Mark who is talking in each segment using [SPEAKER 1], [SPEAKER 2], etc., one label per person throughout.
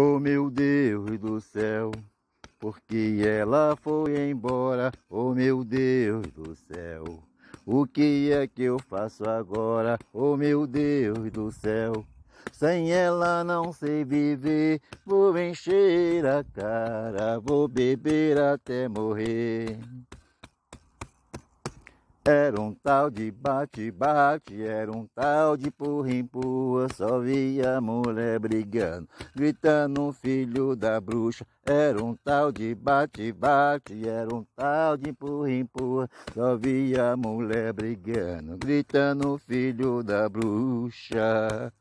[SPEAKER 1] Oh meu Deus do céu, porque ela foi embora. Oh meu Deus do céu, o que é que eu faço agora? Oh meu Deus do céu, sem ela não sei viver. Vou encher a cara, vou beber até morrer. Era um tal de bate-bate, era um tal de porra-empurra, só via mulher brigando, gritando filho da bruxa. Era um tal de bate-bate, era um tal de empurra porra, só via mulher brigando, gritando filho da bruxa.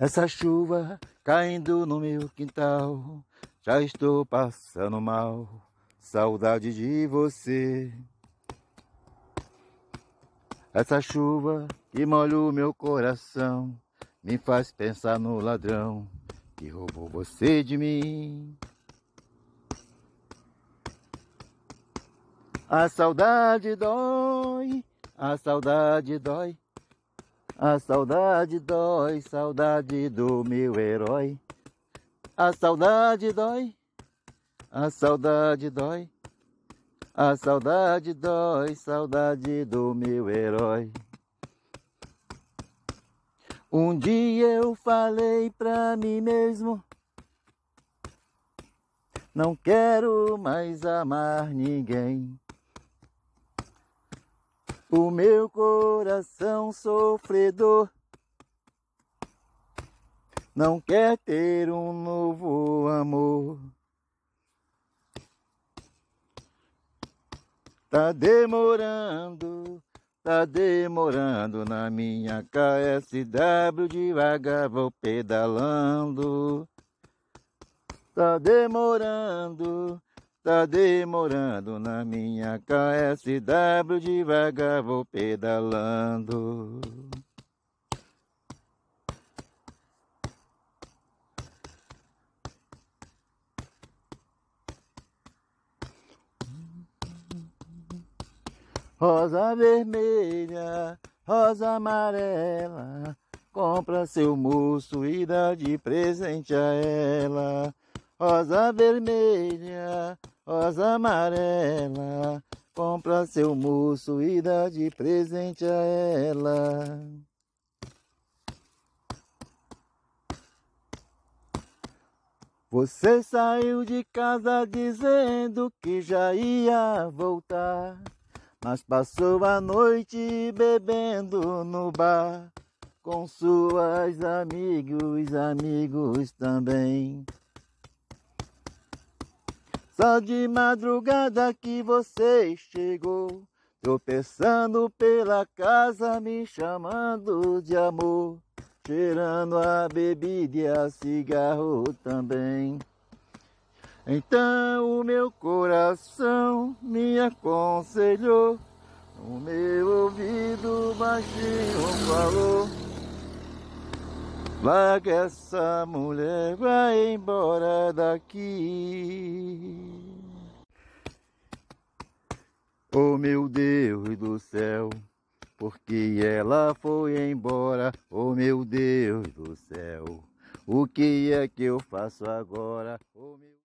[SPEAKER 1] Essa chuva caindo no meu quintal, já estou passando mal saudade de você. Essa chuva que molha o meu coração me faz pensar no ladrão que roubou você de mim. A saudade dói, a saudade dói, a saudade dói, saudade do meu herói. A saudade dói. A saudade dói, a saudade dói, saudade do meu herói. Um dia eu falei pra mim mesmo: Não quero mais amar ninguém. O meu coração sofredor não quer ter um novo amor. Tá demorando, tá demorando na minha KSW devagar vou pedalando. Tá demorando, tá demorando na minha KSW devagar vou pedalando. Rosa vermelha, rosa amarela, compra seu moço e dá de presente a ela. Rosa vermelha, rosa amarela, compra seu moço e dá de presente a ela. Você saiu de casa dizendo que já ia voltar mas passou a noite bebendo no bar com suas amigos, amigos também. Só de madrugada que você chegou, tropeçando pela casa, me chamando de amor, cheirando a bebida e a cigarro também. Então o meu coração me aconselhou, o meu ouvido baixinho falou: Larga essa mulher, vai embora daqui. Oh meu Deus do céu, porque ela foi embora, oh meu Deus do céu, o que é que eu faço agora? Oh, meu...